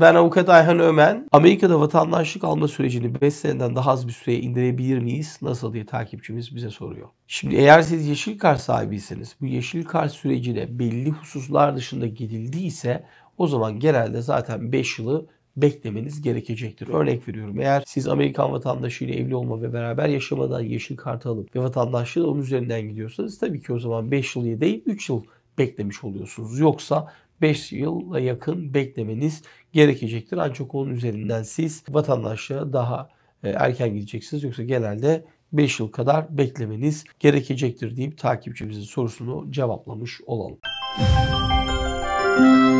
Ben avukat Ayhan Ömen. Amerika'da vatandaşlık alma sürecini 5 seneden daha az bir süreye indirebilir miyiz? Nasıl diye takipçimiz bize soruyor. Şimdi eğer siz yeşil kart sahibiyseniz bu yeşil kart sürecine belli hususlar dışında gidildiyse o zaman genelde zaten 5 yılı beklemeniz gerekecektir. Örnek veriyorum eğer siz Amerikan vatandaşıyla evli olma ve beraber yaşamadan yeşil kartı alıp ve vatandaşlığı onun üzerinden gidiyorsanız tabii ki o zaman 5 yıl değil 3 yıl beklemiş oluyorsunuz. Yoksa 5 yıla yakın beklemeniz gerekecektir. Ancak onun üzerinden siz vatandaşlığa daha e, erken gideceksiniz. Yoksa genelde 5 yıl kadar beklemeniz gerekecektir deyip takipçimizin sorusunu cevaplamış olalım. Müzik